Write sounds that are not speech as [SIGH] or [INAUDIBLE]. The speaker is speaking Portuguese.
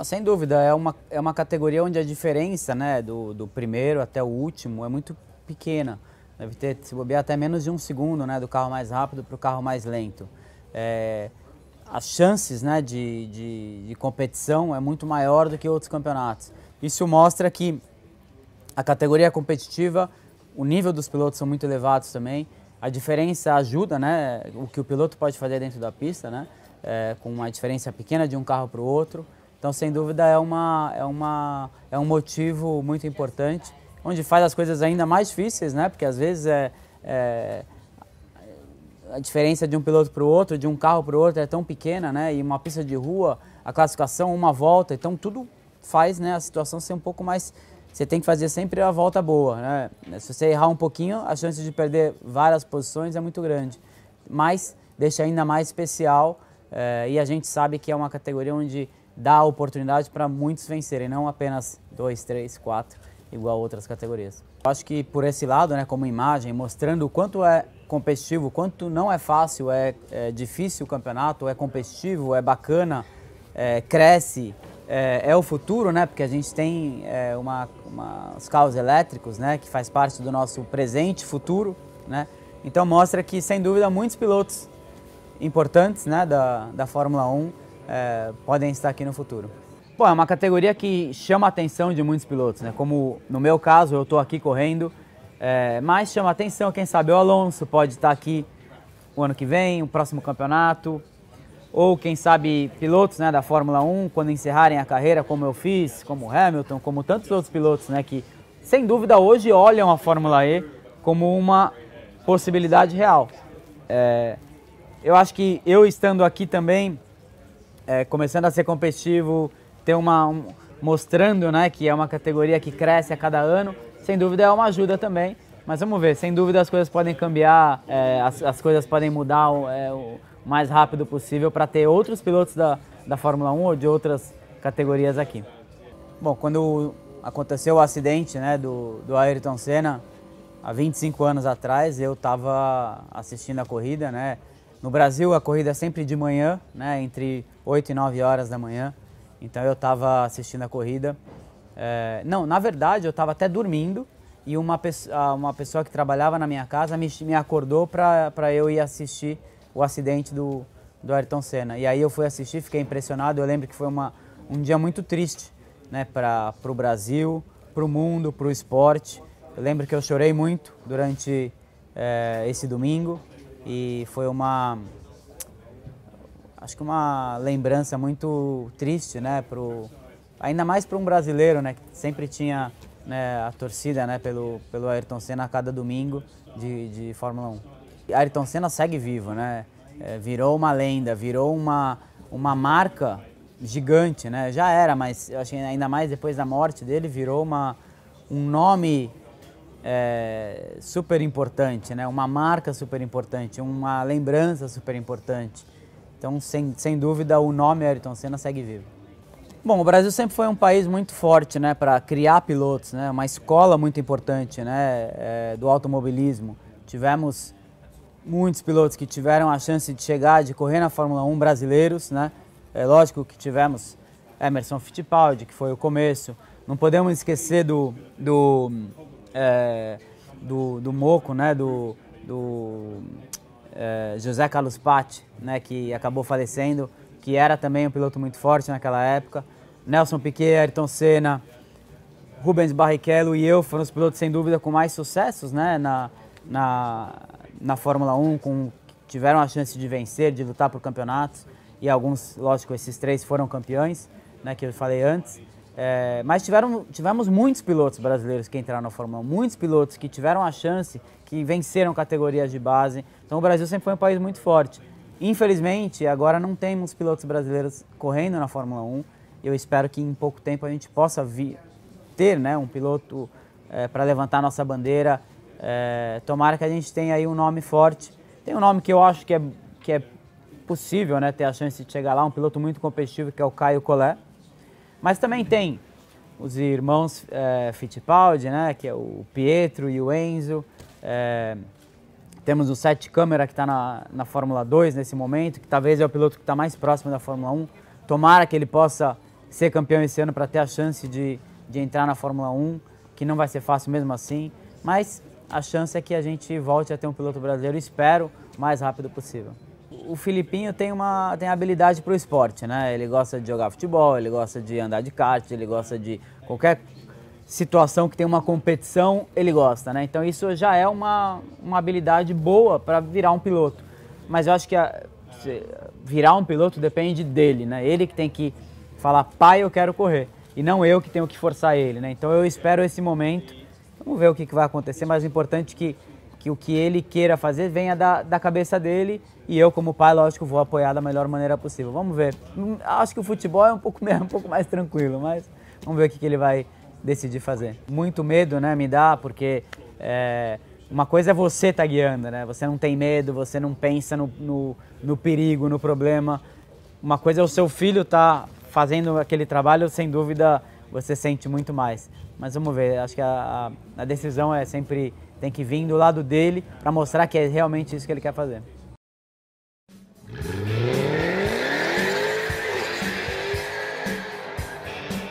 Ah, sem dúvida, é uma, é uma categoria onde a diferença né, do, do primeiro até o último é muito pequena. Deve ter, se bobear, até menos de um segundo né, do carro mais rápido para o carro mais lento. É, as chances né, de, de, de, competição é muito maior do que outros campeonatos. Isso mostra que a categoria é competitiva, o nível dos pilotos são muito elevados também, a diferença ajuda, né, o que o piloto pode fazer dentro da pista, né, é, com uma diferença pequena de um carro para o outro. Então, sem dúvida, é, uma, é, uma, é um motivo muito importante, onde faz as coisas ainda mais difíceis, né? Porque às vezes é, é a diferença de um piloto para o outro, de um carro para o outro, é tão pequena, né? E uma pista de rua, a classificação, uma volta, então tudo faz né, a situação ser um pouco mais. Você tem que fazer sempre a volta boa, né? Se você errar um pouquinho, a chance de perder várias posições é muito grande. Mas deixa ainda mais especial é, e a gente sabe que é uma categoria onde dá oportunidade para muitos vencerem, não apenas dois, três, quatro, igual outras categorias. Eu acho que por esse lado, né, como imagem, mostrando o quanto é competitivo, o quanto não é fácil, é, é, difícil o campeonato, é competitivo, é bacana, é, cresce, é, é, o futuro, né? Porque a gente tem é, uma, uma, os carros elétricos, né? Que faz parte do nosso presente, futuro, né? Então mostra que, sem dúvida, muitos pilotos importantes né, da, da Fórmula 1 é, podem estar aqui no futuro. Bom, é uma categoria que chama a atenção de muitos pilotos, né? Como no meu caso, eu estou aqui correndo, é, mas chama a atenção, quem sabe o Alonso pode estar aqui o ano que vem, o próximo campeonato, ou quem sabe pilotos né, da Fórmula 1, quando encerrarem a carreira, como eu fiz, como Hamilton, como tantos outros pilotos, né, que sem dúvida hoje olham a Fórmula E como uma possibilidade real. É, eu acho que eu estando aqui também é, começando a ser competitivo, ter uma um, mostrando, né, que é uma categoria que cresce a cada ano, sem dúvida é uma ajuda também. Mas vamos ver, sem dúvida as coisas podem cambiar, é, as, as, coisas podem mudar é, o mais rápido possível para ter outros pilotos da, da Fórmula 1 ou de outras categorias aqui. Bom, quando aconteceu o acidente né, do, do Ayrton Senna, há 25 anos atrás, eu estava assistindo a corrida, né? No Brasil, a corrida é sempre de manhã, né, entre 8 e 9 horas da manhã. Então eu estava assistindo a corrida. É, não, na verdade, eu estava até dormindo e uma, pessoa, uma pessoa que trabalhava na minha casa me, me acordou para eu ir assistir o acidente do, do Ayrton Senna. E aí eu fui assistir, fiquei impressionado. Eu lembro que foi uma, um dia muito triste né, para o Brasil, para o mundo, para o esporte. Eu lembro que eu chorei muito durante é, esse domingo e foi uma acho que uma lembrança muito triste, né, pro ainda mais para um brasileiro, né, que sempre tinha né, a torcida, né, pelo pelo Ayrton Senna a cada domingo de, de Fórmula 1. Ayrton Senna segue vivo, né? É, virou uma lenda, virou uma uma marca gigante, né? Já era, mas acho que ainda mais depois da morte dele virou uma um nome é, super importante, né? uma marca super importante, uma lembrança super importante. Então, sem, sem dúvida, o nome Ayrton Senna segue vivo. Bom, o Brasil sempre foi um país muito forte né, para criar pilotos, né, uma escola muito importante né, é, do automobilismo. Tivemos muitos pilotos que tiveram a chance de chegar, de correr na Fórmula 1 brasileiros. Né? É lógico que tivemos Emerson Fittipaldi, que foi o começo. Não podemos esquecer do, do é, do, do Moco, né, do, do é, José Carlos Patti, né, que acabou falecendo, que era também um piloto muito forte naquela época. Nelson Piquet, Ayrton Senna, Rubens Barrichello e eu foram os pilotos, sem dúvida, com mais sucessos né, na, na, na Fórmula 1, com, tiveram a chance de vencer, de lutar por campeonatos. E alguns, lógico, esses três foram campeões, né, que eu falei antes. É, mas tiveram, tivemos muitos pilotos brasileiros que entraram na Fórmula 1, muitos pilotos que tiveram a chance, que venceram categorias de base. Então o Brasil sempre foi um país muito forte. Infelizmente, agora não temos pilotos brasileiros correndo na Fórmula 1. Eu espero que em pouco tempo a gente possa vir, ter né, um piloto é, para levantar nossa bandeira. É, tomara que a gente tenha aí um nome forte. Tem um nome que eu acho que é, que é possível né, ter a chance de chegar lá, um piloto muito competitivo, que é o Caio Collet mas também tem os irmãos é, Fittipaldi, né, que é o Pietro e o Enzo. É, temos o Sete Câmara que está na, na Fórmula 2 nesse momento, que talvez é o piloto que está mais próximo da Fórmula 1. Tomara que ele possa ser campeão esse ano para ter a chance de, de entrar na Fórmula 1, que não vai ser fácil mesmo assim. Mas a chance é que a gente volte a ter um piloto brasileiro, espero, o mais rápido possível o Filipinho tem uma tem habilidade para o esporte, né? Ele gosta de jogar futebol, ele gosta de andar de kart, ele gosta de qualquer situação que tem uma competição, ele gosta, né? Então isso já é uma, uma habilidade boa para virar um piloto. Mas eu acho que a, virar um piloto depende dele, né? Ele que tem que falar, pai, eu quero correr. E não eu que tenho que forçar ele, né? Então eu espero esse momento. Vamos ver o que, que vai acontecer, mas o importante é que que o que ele queira fazer venha da, da cabeça dele e eu, como pai, lógico, vou apoiar da melhor maneira possível. Vamos ver. Hum, acho que o futebol é um pouco, [LAUGHS] um pouco mais tranquilo, mas vamos ver o que, que ele vai decidir fazer. Muito medo né, me dá, porque é, uma coisa é você estar tá guiando, né? você não tem medo, você não pensa no, no, no perigo, no problema. Uma coisa é o seu filho estar tá fazendo aquele trabalho, sem dúvida, você sente muito mais. Mas vamos ver, acho que a, a decisão é sempre tem que vir do lado dele para mostrar que é realmente isso que ele quer fazer.